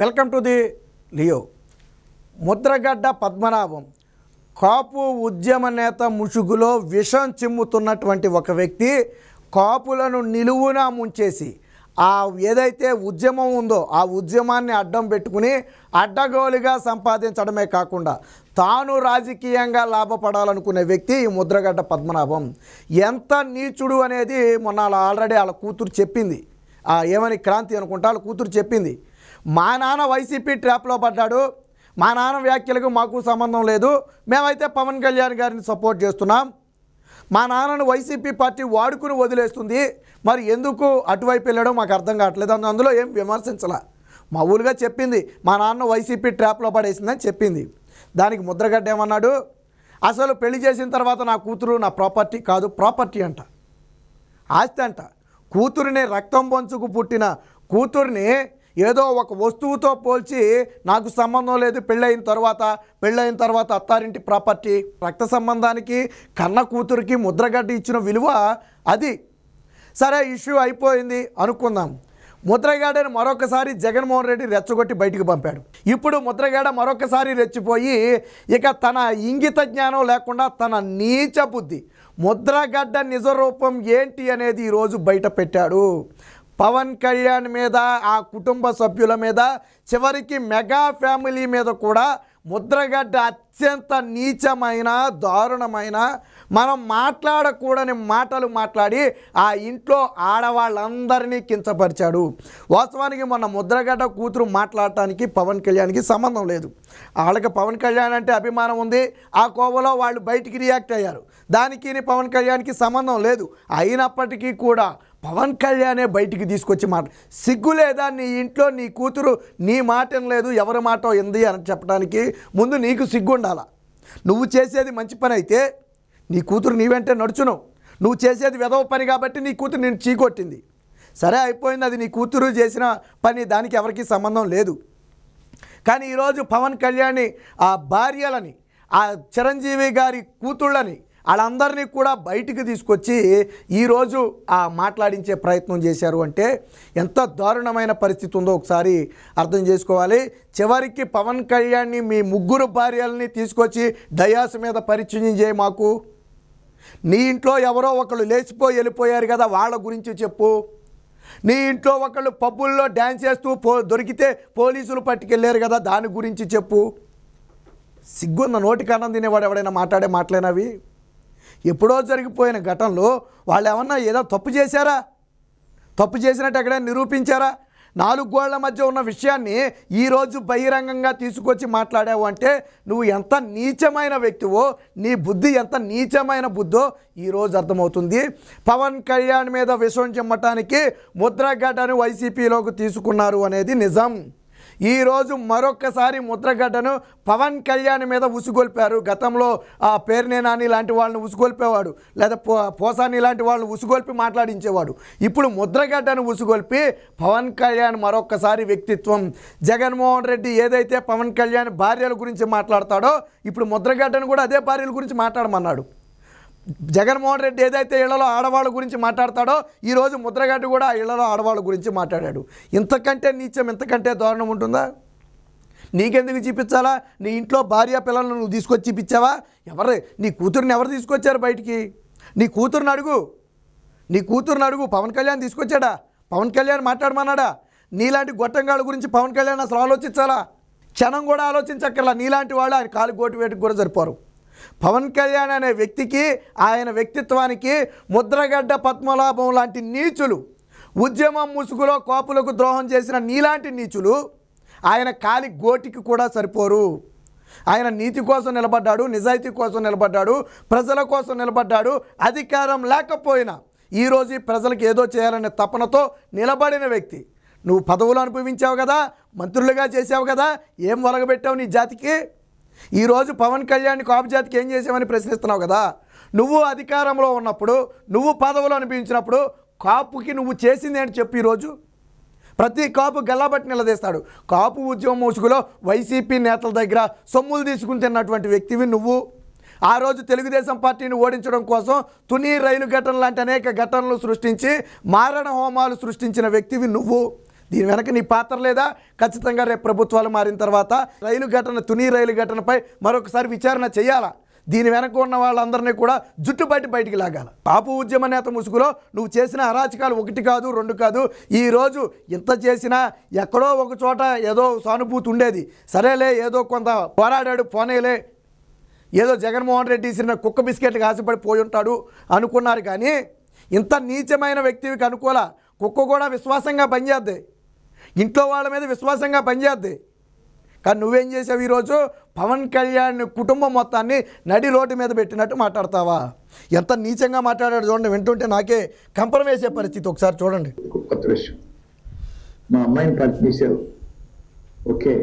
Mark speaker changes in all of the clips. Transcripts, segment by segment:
Speaker 1: welcome to the Leo Mudragada Padmanabham Kapu ఉద్యమ నేత ముసుగులో విషం చిమ్ముతున్నటువంటి ఒక వ్యక్తి కాపులను నిలువున ముంచేసి ఆ ఏదైతే ఉద్యమం ఉందో ఆ ఉద్యమాన్ని అడ్డం పెట్టుకుని అడ్డగోలుగా సంపాదించడమే కాకుండా తాను రాజకీయంగా లాభపడాలనుకునే వ్యక్తి ఈ ముద్రగడ్డ పద్మనాభం ఎంత నీచుడు అనేది మొన్న ఆల్రెడీ వాళ్ళ కూతురు చెప్పింది ఏమని క్రాంతి అనుకుంటా వాళ్ళ కూతురు చెప్పింది మా నాన్న వైసీపీ ట్రాప్లో పడ్డాడు మా నాన్న వ్యాఖ్యలకు మాకు సంబంధం లేదు మేమైతే పవన్ కళ్యాణ్ గారిని సపోర్ట్ చేస్తున్నాం మా నాన్నను వైసీపీ పార్టీ వాడుకుని వదిలేస్తుంది మరి ఎందుకు అటువైపు వెళ్ళడం మాకు అర్థం కావట్లేదు అందులో ఏం మా మామూలుగా చెప్పింది మా నాన్న వైసీపీ ట్రాప్లో పడేసిందని చెప్పింది దానికి ముద్రగడ్డ ఏమన్నాడు అసలు పెళ్లి చేసిన తర్వాత నా కూతురు నా ప్రాపర్టీ కాదు ప్రాపర్టీ అంట ఆస్తి అంట కూతురిని రక్తం పంచుకు పుట్టిన కూతురిని ఏదో ఒక వస్తువుతో పోల్చి నాకు సంబంధం లేదు పెళ్ళైన తర్వాత పెళ్ళైన తర్వాత అత్తారింటి ప్రాపర్టీ రక్త సంబంధానికి కన్న కూతురికి ముద్రగడ్డ ఇచ్చిన విలువ అది సరే ఇష్యూ అయిపోయింది అనుకుందాం ముద్రగాడని మరొకసారి జగన్మోహన్ రెడ్డి రెచ్చగొట్టి బయటకు పంపాడు ఇప్పుడు ముద్రగాడ మరొకసారి రెచ్చిపోయి ఇక తన ఇంగిత జ్ఞానం లేకుండా తన నీచ బుద్ధి ముద్రగడ్డ నిజరూపం ఏంటి అనేది ఈరోజు బయట పెట్టాడు పవన్ కళ్యాణ్ మీద ఆ కుటుంబ సభ్యుల మీద చివరికి మెగా ఫ్యామిలీ మీద కూడా ముద్రగడ్డ అత్యంత నీచమైన దారుణమైన మనం మాట్లాడకూడని మాటలు మాట్లాడి ఆ ఇంట్లో ఆడవాళ్ళందరినీ కించపరిచాడు వాస్తవానికి మొన్న ముద్రగడ్డ కూతురు మాట్లాడటానికి పవన్ కళ్యాణ్కి సంబంధం లేదు వాళ్ళకి పవన్ కళ్యాణ్ అంటే అభిమానం ఉంది ఆ కోవలో వాళ్ళు బయటికి రియాక్ట్ అయ్యారు దానికి పవన్ కళ్యాణ్కి సంబంధం లేదు అయినప్పటికీ కూడా పవన్ కళ్యాణే బయటికి తీసుకొచ్చి మాట సిగ్గు లేదా నీ ఇంట్లో నీ కూతురు నీ మాట లేదు ఎవరి మాట ఎంది అని చెప్పడానికి ముందు నీకు సిగ్గు ఉండాలా నువ్వు చేసేది మంచి పని అయితే నీ కూతురు నీ వెంటే నడుచును నువ్వు చేసేది విధవ పని కాబట్టి నీ కూతురు నేను చీకొట్టింది సరే అయిపోయింది అది నీ కూతురు చేసిన పని దానికి ఎవరికి సంబంధం లేదు కానీ ఈరోజు పవన్ కళ్యాణ్ ఆ భార్యలని ఆ చిరంజీవి గారి కూతుళ్ళని వాళ్ళందరినీ కూడా బయటికి తీసుకొచ్చి ఈరోజు ఆ మాట్లాడించే ప్రయత్నం చేశారు అంటే ఎంత దారుణమైన పరిస్థితి ఉందో ఒకసారి అర్థం చేసుకోవాలి చివరికి పవన్ కళ్యాణ్ని మీ ముగ్గురు భార్యల్ని తీసుకొచ్చి డయాస్ మీద పరిచయం చేయి మాకు నీ ఇంట్లో ఎవరో ఒకళ్ళు లేచిపోయి వెళ్ళిపోయారు కదా వాళ్ళ గురించి చెప్పు నీ ఇంట్లో ఒకళ్ళు పబ్బుల్లో డ్యాన్స్ చేస్తూ పో దొరికితే పోలీసులు పట్టుకెళ్ళారు కదా దాని గురించి చెప్పు సిగ్గున్న నోటికి అన్నం తినేవాడు ఎవడైనా మాట్లాడే మాట్లాడినవి ఎప్పుడో జరిగిపోయిన ఘటనలో వాళ్ళు ఏమన్నా ఏదో తప్పు చేశారా తప్పు చేసినట్టు ఎక్కడైనా నిరూపించారా నాలుగు గోళ్ల మధ్య ఉన్న విషయాన్ని ఈరోజు బహిరంగంగా తీసుకొచ్చి మాట్లాడావు అంటే నువ్వు ఎంత నీచమైన వ్యక్తివో నీ బుద్ధి ఎంత నీచమైన బుద్ధో ఈరోజు అర్థమవుతుంది పవన్ కళ్యాణ్ మీద విషం చెమ్మటానికి ముద్రగడ్డను వైసీపీలోకి తీసుకున్నారు అనేది నిజం ఈరోజు మరొక్కసారి ముద్రగడ్డను పవన్ కళ్యాణ్ మీద ఉసుగొల్పారు గతంలో ఆ పేర్నేనాని లాంటి వాళ్ళని ఉసుగొల్పేవాడు లేదా పో పోసాని లాంటి వాళ్ళని ఉసుగొల్పి మాట్లాడించేవాడు ఇప్పుడు ముద్రగడ్డను ఉసుగొల్పి పవన్ కళ్యాణ్ మరొక్కసారి వ్యక్తిత్వం జగన్మోహన్ రెడ్డి ఏదైతే పవన్ కళ్యాణ్ భార్యల గురించి మాట్లాడతాడో ఇప్పుడు ముద్రగడ్డను కూడా అదే భార్యల గురించి మాట్లాడమన్నాడు జగన్మోహన్ రెడ్డి ఏదైతే ఇళ్లలో ఆడవాళ్ళ గురించి మాట్లాడతాడో ఈరోజు ముద్రగడ్డ కూడా ఇళ్లలో ఆడవాళ్ళ గురించి మాట్లాడాడు ఇంతకంటే నీచం ఇంతకంటే దారుణం ఉంటుందా నీకెందుకు చూపించాలా నీ ఇంట్లో భార్య పిల్లలను నువ్వు తీసుకొచ్చి చూపించావా ఎవరు నీ కూతురుని ఎవరు తీసుకొచ్చారు బయటికి నీ కూతురుని అడుగు నీ కూతురుని అడుగు పవన్ కళ్యాణ్ తీసుకొచ్చాడా పవన్ కళ్యాణ్ మాట్లాడమన్నాడా నీలాంటి గొట్టంగాళ్ళ గురించి పవన్ కళ్యాణ్ అసలు ఆలోచించాలా క్షణం కూడా ఆలోచించక్కర్లా నీలాంటి వాళ్ళు ఆయన కాలు గోటు వేటుకు కూడా జరిపారు పవన్ కళ్యాణ్ అనే వ్యక్తికి ఆయన వ్యక్తిత్వానికి ముద్రగడ్డ పద్మలాభం లాంటి నీచులు ఉద్యమం ముసుగులో కోపులకు ద్రోహం చేసిన నీలాంటి నీచులు ఆయన కాలి గోటికి కూడా సరిపోరు ఆయన నీతి కోసం నిలబడ్డాడు నిజాయితీ కోసం నిలబడ్డాడు ప్రజల కోసం నిలబడ్డాడు అధికారం లేకపోయినా ఈరోజు ప్రజలకు ఏదో చేయాలనే తపనతో నిలబడిన వ్యక్తి నువ్వు పదవులు అనుభవించావు కదా మంత్రులుగా చేసావు కదా ఏం ఒలగబెట్టావు నీ జాతికి ఈరోజు పవన్ కళ్యాణ్ కాపుజాతికి ఏం చేసామని ప్రశ్నిస్తున్నావు కదా నువ్వు అధికారంలో ఉన్నప్పుడు నువ్వు పదవులు అనిపించినప్పుడు కాపుకి నువ్వు చేసింది అని చెప్పు ఈరోజు ప్రతి కాపు గల్లబట్టి నిలదీస్తాడు కాపు ఉద్యమ మూసుకులో వైసీపీ నేతల దగ్గర సొమ్ములు తీసుకుని తిన్నటువంటి వ్యక్తివి నువ్వు ఆ రోజు తెలుగుదేశం పార్టీని ఓడించడం కోసం తుని రైలు ఘటన లాంటి అనేక ఘటనలు సృష్టించి మారణ హోమాలు సృష్టించిన వ్యక్తివి నువ్వు దీని వెనక నీ పాత్ర లేదా ఖచ్చితంగా రేపు ప్రభుత్వాలు మారిన తర్వాత రైలు ఘటన తుని రైలు ఘటనపై మరొకసారి విచారణ చేయాలా దీని వెనక ఉన్న వాళ్ళందరినీ కూడా జుట్టు బయట బయటికి లాగాల పాప ఉద్యమ నేత ముసుగులో నువ్వు చేసిన అరాచకాలు ఒకటి కాదు రెండు కాదు ఈరోజు ఇంత చేసినా ఎక్కడో ఒక చోట ఏదో సానుభూతి ఉండేది సరేలే ఏదో కొంత పోరాడాడు పోనేలే ఏదో జగన్మోహన్ రెడ్డి ఇచ్చిన కుక్క బిస్కెట్కి ఆశపడి పోయి ఉంటాడు అనుకున్నారు కానీ ఇంత నీచమైన వ్యక్తికి అనుకోలే కుక్క కూడా విశ్వాసంగా పనిచేద్ది ఇంట్లో వాళ్ళ మీద విశ్వాసంగా పనిచేద్ది కానీ నువ్వేం చేసావు ఈరోజు పవన్ కళ్యాణ్ కుటుంబం మొత్తాన్ని నడి రోడ్డు మీద పెట్టినట్టు మాట్లాడతావా ఎంత నీచంగా మాట్లాడాడు చూడండి వింటుంటే నాకే కంప్రమైజ్ వేసే పరిస్థితి ఒకసారి చూడండి కొత్త విషయం మా అమ్మాయిని పరిచయం చేశారు ఓకే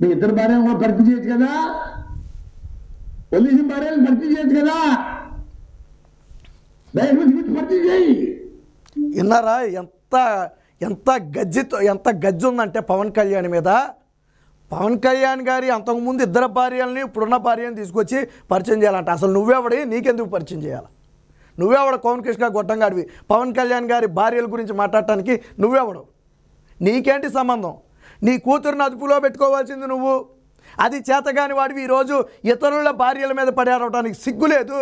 Speaker 1: మీ ఇద్దరు భార్య పరిచయం చేయొచ్చు కదా పోలీసు భార్యను పరిచయం చేయొచ్చు కదా దయచేసి పరిచయం చేయి విన్నారా ఎంత ఎంత గజ్జితో ఎంత గజ్జి ఉందంటే పవన్ కళ్యాణ్ మీద పవన్ కళ్యాణ్ గారి అంతకుముందు ఇద్దరు భార్యల్ని ఇప్పుడున్న భార్యను తీసుకొచ్చి పరిచయం చేయాలంటే అసలు నువ్వెవడి నీకెందుకు పరిచయం చేయాలి నువ్వెవడ పవన్ కృష్ణ గొట్టంగాడివి పవన్ కళ్యాణ్ గారి భార్యల గురించి మాట్లాడటానికి నువ్వెవడు నీకేంటి సంబంధం నీ కూతురుని అదుపులో పెట్టుకోవాల్సింది నువ్వు అది చేతగాని వాడివి ఈరోజు ఇతరుల భార్యల మీద పడారవటానికి సిగ్గులేదు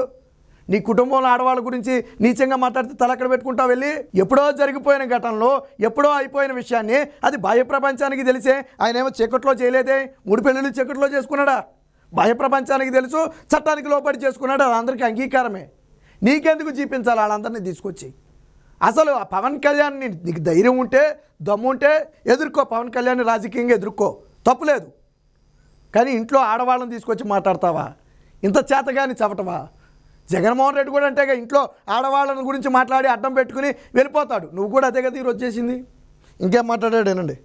Speaker 1: నీ కుటుంబంలో ఆడవాళ్ళ గురించి నీచంగా మాట్లాడితే తలక్కడ పెట్టుకుంటా వెళ్ళి ఎప్పుడో జరిగిపోయిన ఘటనలో ఎప్పుడో అయిపోయిన విషయాన్ని అది బాహ్య ప్రపంచానికి తెలిసే ఆయన ఏమో చీకట్లో చేయలేదే మూడు పెళ్ళిళ్ళు చీకట్లో చేసుకున్నాడా బాహ్య ప్రపంచానికి తెలుసు చట్టానికి లోపడి చేసుకున్నాడు అది అందరికీ అంగీకారమే నీకెందుకు చూపించాలి వాళ్ళందరినీ తీసుకొచ్చి అసలు ఆ పవన్ కళ్యాణ్ నీకు ధైర్యం ఉంటే దమ్ము ఉంటే ఎదుర్కో పవన్ కళ్యాణ్ రాజకీయంగా ఎదుర్కో తప్పులేదు కానీ ఇంట్లో ఆడవాళ్ళని తీసుకొచ్చి మాట్లాడతావా ఇంత చేతగాని చవటవా జగన్మోహన్ రెడ్డి కూడా అంటే ఇంట్లో ఆడవాళ్ళని గురించి మాట్లాడి అడ్డం పెట్టుకుని వెళ్ళిపోతాడు నువ్వు కూడా అదే కదా ఈరోజు చేసింది ఇంకేం మాట్లాడాడు ఏనండి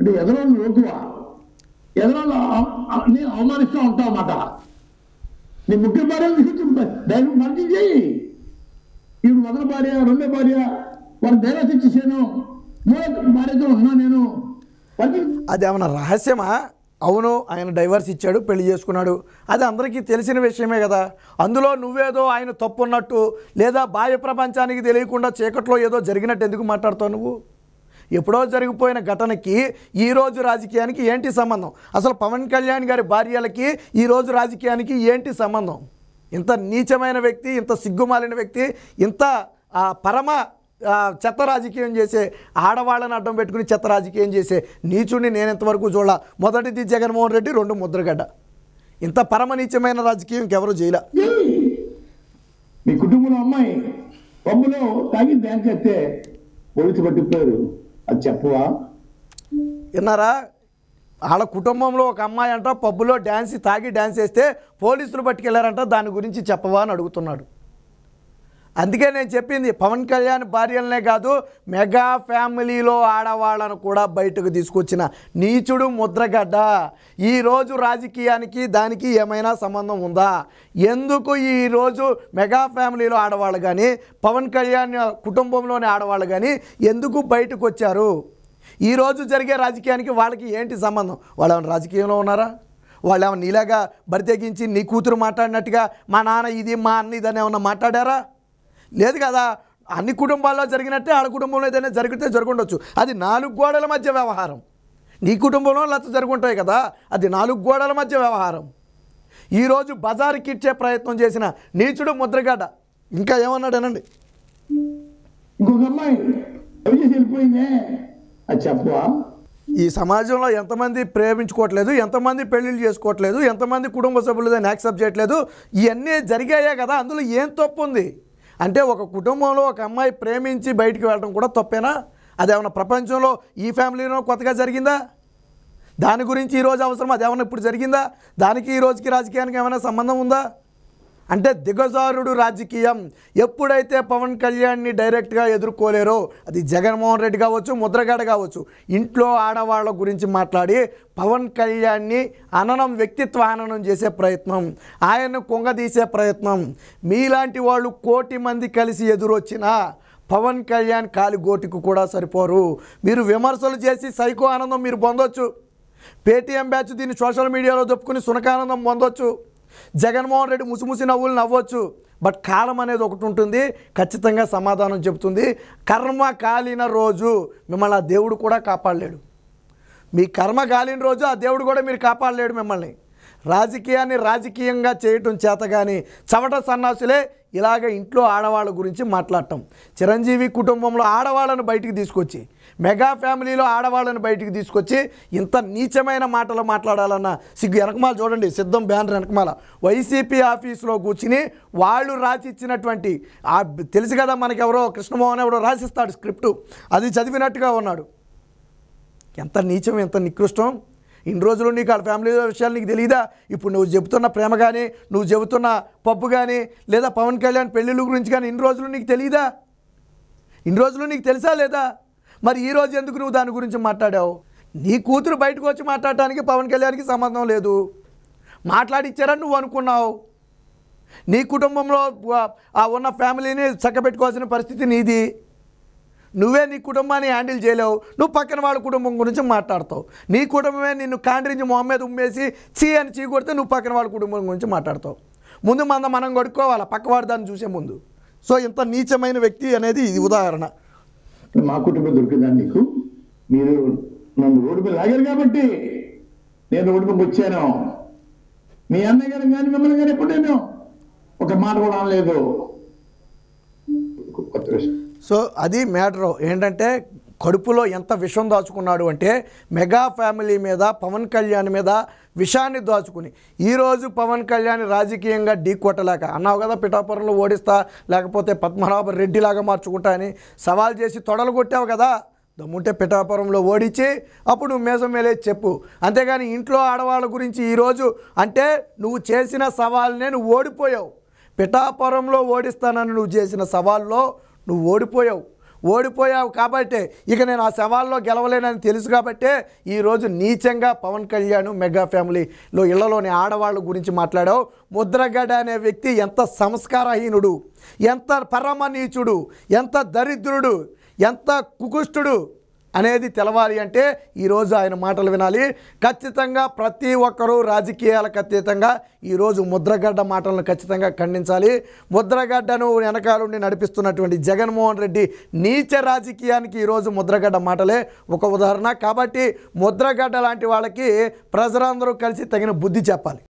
Speaker 1: అంటే ఎదరాలు లోకువ ఎదరాలు నేను అవమానిస్తూ ఉంటావు అన్నమాట నీ ముఖ్య భార్య దైవం మర్జం చేయి ఈవిడ మొదల భార్య రెండో భార్య వాళ్ళు ధైర్యం ఇచ్చేసాను మూడో భార్యతో ఉన్నా నేను అదేమన్నా రహస్యమా అవును ఆయన డైవర్స్ ఇచ్చాడు పెళ్లి చేసుకున్నాడు అది అందరికీ తెలిసిన విషయమే కదా అందులో నువ్వేదో ఆయన తప్పు ఉన్నట్టు లేదా బాహ్య ప్రపంచానికి తెలియకుండా చీకట్లో ఏదో జరిగినట్టు ఎందుకు మాట్లాడుతావు నువ్వు ఎప్పుడో జరిగిపోయిన ఘటనకి ఈరోజు రాజకీయానికి ఏంటి సంబంధం అసలు పవన్ కళ్యాణ్ గారి భార్యలకి ఈరోజు రాజకీయానికి ఏంటి సంబంధం ఇంత నీచమైన వ్యక్తి ఇంత సిగ్గుమాలిన వ్యక్తి ఇంత పరమ చెత్త రాజకీయం చేసే ఆడవాళ్ళని అడ్డం పెట్టుకుని చెత్త రాజకీయం చేసే నీచుడిని నేను ఎంతవరకు చూడాల మొదటిది జగన్మోహన్ రెడ్డి రెండు ముద్రగడ్డ ఇంత పరమనీచమైన రాజకీయం ఇంకెవరు చేయలే మీ కుటుంబంలో అమ్మాయి పబ్బులో తాగి బ్యాంక్ ఎత్తే పోలీసు పట్టిపోయారు అది చెప్పవా విన్నారా వాళ్ళ కుటుంబంలో ఒక అమ్మాయి అంట పబ్బులో డ్యాన్స్ తాగి డ్యాన్స్ వేస్తే పోలీసులు పట్టుకెళ్లారంట దాని గురించి చెప్పవా అని అడుగుతున్నాడు అందుకే నేను చెప్పింది పవన్ కళ్యాణ్ భార్యలనే కాదు మెగా ఫ్యామిలీలో ఆడవాళ్ళను కూడా బయటకు తీసుకొచ్చిన నీచుడు ముద్రగడ్డ ఈరోజు రాజకీయానికి దానికి ఏమైనా సంబంధం ఉందా ఎందుకు ఈరోజు మెగా ఫ్యామిలీలో ఆడవాళ్ళు కానీ పవన్ కళ్యాణ్ కుటుంబంలోని ఆడవాళ్ళు కానీ ఎందుకు బయటకు వచ్చారు ఈరోజు జరిగే రాజకీయానికి వాళ్ళకి ఏంటి సంబంధం వాళ్ళు ఏమైనా రాజకీయంలో ఉన్నారా వాళ్ళు ఏమైనా నీలాగా బరితెగించి నీ కూతురు మాట్లాడినట్టుగా మా నాన్న ఇది మా అన్న ఇదని ఏమన్నా మాట్లాడారా లేదు కదా అన్ని కుటుంబాల్లో జరిగినట్టే ఆడ కుటుంబంలో ఏదైనా జరిగితే జరుగుండొచ్చు అది నాలుగు గోడల మధ్య వ్యవహారం నీ కుటుంబంలో లచ్చ జరుగుంటాయి కదా అది నాలుగు గోడల మధ్య వ్యవహారం ఈరోజు బజారుకి ఇచ్చే ప్రయత్నం చేసిన నీచుడు ముద్రగడ్డ ఇంకా ఏమన్నాడు అనండి ఈ సమాజంలో ఎంతమంది ప్రేమించుకోవట్లేదు ఎంతమంది పెళ్లిళ్ళు చేసుకోవట్లేదు ఎంతమంది కుటుంబ సభ్యులు దాన్ని యాక్సెప్ట్ చేయట్లేదు ఇవన్నీ జరిగాయే కదా అందులో ఏం తప్పు ఉంది అంటే ఒక కుటుంబంలో ఒక అమ్మాయి ప్రేమించి బయటికి వెళ్ళడం కూడా తప్పేనా అదేమన్నా ప్రపంచంలో ఈ ఫ్యామిలీలో కొత్తగా జరిగిందా దాని గురించి ఈరోజు అవసరం అదేమన్నా ఇప్పుడు జరిగిందా దానికి ఈ రోజుకి రాజకీయానికి ఏమైనా సంబంధం ఉందా అంటే దిగజారుడు రాజకీయం ఎప్పుడైతే పవన్ కళ్యాణ్ని డైరెక్ట్గా ఎదుర్కోలేరో అది జగన్మోహన్ రెడ్డి కావచ్చు ముద్రగడ కావచ్చు ఇంట్లో ఆడవాళ్ళ గురించి మాట్లాడి పవన్ కళ్యాణ్ని అననం వ్యక్తిత్వ హననం చేసే ప్రయత్నం ఆయన్ను కొంగదీసే ప్రయత్నం మీలాంటి వాళ్ళు కోటి మంది కలిసి ఎదురొచ్చినా పవన్ కళ్యాణ్ కాలిగోటికి కూడా సరిపోరు మీరు విమర్శలు చేసి సైకో ఆనందం మీరు పొందొచ్చు పేటీఎం బ్యాచ్ దీన్ని సోషల్ మీడియాలో చెప్పుకుని సునకానందం పొందొచ్చు జగన్మోహన్ రెడ్డి ముసిముసి నవ్వులు నవ్వచ్చు బట్ కాలం అనేది ఒకటి ఉంటుంది ఖచ్చితంగా సమాధానం చెబుతుంది కర్మ కాలిన రోజు మిమ్మల్ని ఆ దేవుడు కూడా కాపాడలేడు మీ కర్మ కాలిన రోజు ఆ దేవుడు కూడా మీరు కాపాడలేడు మిమ్మల్ని రాజకీయాన్ని రాజకీయంగా చేయటం చేత కానీ చవట సన్నాసులే ఇలాగ ఇంట్లో ఆడవాళ్ళ గురించి మాట్లాడటం చిరంజీవి కుటుంబంలో ఆడవాళ్ళను బయటికి తీసుకొచ్చి మెగా ఫ్యామిలీలో ఆడవాళ్ళని బయటికి తీసుకొచ్చి ఇంత నీచమైన మాటలు మాట్లాడాలన్న సిగ్గు వెనకమాల చూడండి సిద్ధం బ్యానర్ వెనకమాల వైసీపీ ఆఫీసులో కూర్చుని వాళ్ళు రాసిచ్చినటువంటి ఆ తెలుసు కదా మనకెవరో కృష్ణమోహన్ ఎవరో రాసిస్తాడు స్క్రిప్టు అది చదివినట్టుగా ఉన్నాడు ఎంత నీచం ఎంత నికృష్టం ఇన్ని రోజులు నీకు వాళ్ళ ఫ్యామిలీ విషయాలు నీకు తెలియదా ఇప్పుడు నువ్వు చెబుతున్న ప్రేమ కానీ నువ్వు చెబుతున్న పప్పు కానీ లేదా పవన్ కళ్యాణ్ పెళ్ళిళ్ళు గురించి కానీ ఇన్ని రోజులు నీకు తెలియదా ఇన్ని రోజులు నీకు తెలుసా లేదా మరి ఈరోజు ఎందుకు నువ్వు దాని గురించి మాట్లాడావు నీ కూతురు బయటకు వచ్చి మాట్లాడటానికి పవన్ కళ్యాణ్కి సంబంధం లేదు మాట్లాడిచ్చారని నువ్వు అనుకున్నావు నీ కుటుంబంలో ఉన్న ఫ్యామిలీని చక్కబెట్టుకోవాల్సిన పరిస్థితి నీది నువ్వే నీ కుటుంబాన్ని హ్యాండిల్ చేయలేవు నువ్వు పక్కన వాళ్ళ కుటుంబం గురించి మాట్లాడతావు నీ కుటుంబమే నిన్ను కాండ్రించి మొహం మీద ఉమ్మేసి చీ అని చీ కొడితే నువ్వు పక్కన వాళ్ళ కుటుంబం గురించి మాట్లాడతావు ముందు మంద మనం కొడుకోవాలా పక్కవాడు దాన్ని చూసే ముందు సో ఇంత నీచమైన వ్యక్తి అనేది ఇది ఉదాహరణ మా కుటుంబం దొరికిందా నీకు మీరు నన్ను రోడ్డు మీద లాగారు కాబట్టి నేను రోడ్డు మీద వచ్చాను మీ అన్నయ్య గారు కానీ మిమ్మల్ని కానీ ఎప్పుడు నేను ఒక మాట కూడా అనలేదు సో అది మ్యాటర్ ఏంటంటే కడుపులో ఎంత విషం దాచుకున్నాడు అంటే మెగా ఫ్యామిలీ మీద పవన్ కళ్యాణ్ మీద విషాన్ని దాచుకుని ఈరోజు పవన్ కళ్యాణ్ రాజకీయంగా ఢీ కొట్టలేక అన్నావు కదా పిఠాపురంలో ఓడిస్తా లేకపోతే పద్మనాభ రెడ్డిలాగా మార్చుకుంటా అని సవాల్ చేసి తొడలు కొట్టావు కదా దమ్ముంటే పిఠాపురంలో ఓడించి అప్పుడు నువ్వు మేజం మేలే చెప్పు అంతేగాని ఇంట్లో ఆడవాళ్ళ గురించి ఈరోజు అంటే నువ్వు చేసిన సవాల్నే నువ్వు ఓడిపోయావు పిఠాపురంలో ఓడిస్తానని నువ్వు చేసిన సవాల్లో నువ్వు ఓడిపోయావు ఓడిపోయావు కాబట్టి ఇక నేను ఆ సవాల్లో గెలవలేనని తెలుసు కాబట్టే ఈరోజు నీచంగా పవన్ కళ్యాణ్ మెగా ఫ్యామిలీలో ఇళ్లలోని ఆడవాళ్ళ గురించి మాట్లాడావు ముద్రగడ అనే వ్యక్తి ఎంత సంస్కారహీనుడు ఎంత పరమ నీచుడు ఎంత దరిద్రుడు ఎంత కుకుష్టుడు అనేది తెలవాలి అంటే ఈరోజు ఆయన మాటలు వినాలి ఖచ్చితంగా ప్రతి ఒక్కరూ రాజకీయాలకు అతీతంగా ఈరోజు ముద్రగడ్డ మాటలను ఖచ్చితంగా ఖండించాలి ముద్రగడ్డను వెనకాలండి నడిపిస్తున్నటువంటి జగన్మోహన్ రెడ్డి నీచ రాజకీయానికి ఈరోజు ముద్రగడ్డ మాటలే ఒక ఉదాహరణ కాబట్టి ముద్రగడ్డ లాంటి వాళ్ళకి ప్రజలందరూ కలిసి తగిన బుద్ధి చెప్పాలి